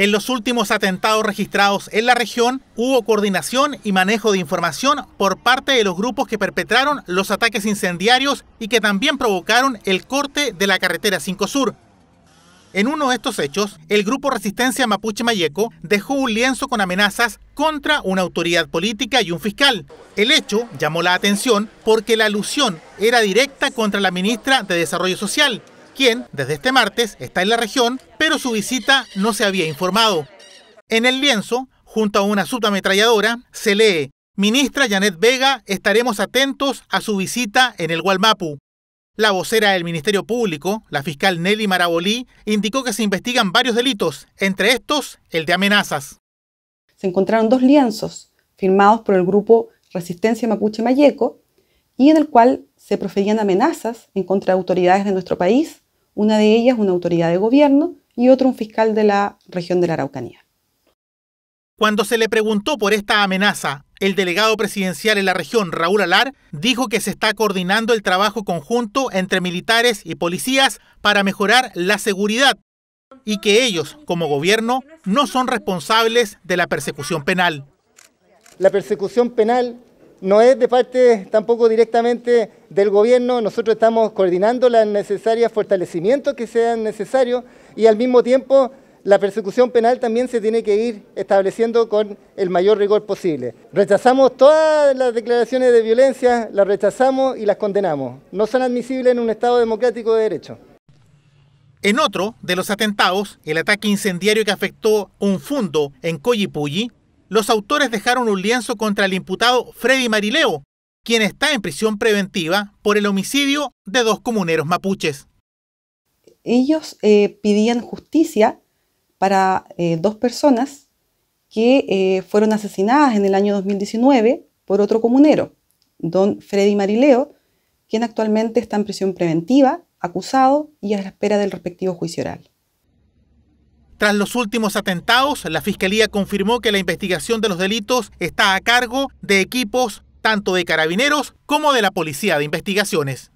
En los últimos atentados registrados en la región hubo coordinación y manejo de información por parte de los grupos que perpetraron los ataques incendiarios y que también provocaron el corte de la carretera 5 Sur. En uno de estos hechos, el grupo Resistencia Mapuche Mayeco dejó un lienzo con amenazas contra una autoridad política y un fiscal. El hecho llamó la atención porque la alusión era directa contra la ministra de Desarrollo Social, quien desde este martes está en la región, pero su visita no se había informado. En el lienzo, junto a una subametralladora, se lee, Ministra Janet Vega, estaremos atentos a su visita en el Gualmapu. La vocera del Ministerio Público, la fiscal Nelly Marabolí, indicó que se investigan varios delitos, entre estos el de amenazas. Se encontraron dos lienzos firmados por el grupo Resistencia Mapuche Mayeco y en el cual se proferían amenazas en contra de autoridades de nuestro país una de ellas una autoridad de gobierno y otro un fiscal de la región de la Araucanía. Cuando se le preguntó por esta amenaza, el delegado presidencial en la región, Raúl Alar, dijo que se está coordinando el trabajo conjunto entre militares y policías para mejorar la seguridad y que ellos, como gobierno, no son responsables de la persecución penal. La persecución penal no es de parte tampoco directamente del gobierno, nosotros estamos coordinando las necesarias fortalecimientos que sean necesarios y al mismo tiempo la persecución penal también se tiene que ir estableciendo con el mayor rigor posible. Rechazamos todas las declaraciones de violencia, las rechazamos y las condenamos. No son admisibles en un Estado democrático de derecho. En otro de los atentados, el ataque incendiario que afectó un fundo en Coyipulli, los autores dejaron un lienzo contra el imputado Freddy Marileo, quien está en prisión preventiva por el homicidio de dos comuneros mapuches. Ellos eh, pidían justicia para eh, dos personas que eh, fueron asesinadas en el año 2019 por otro comunero, don Freddy Marileo, quien actualmente está en prisión preventiva, acusado y a la espera del respectivo juicio oral. Tras los últimos atentados, la Fiscalía confirmó que la investigación de los delitos está a cargo de equipos tanto de carabineros como de la Policía de Investigaciones.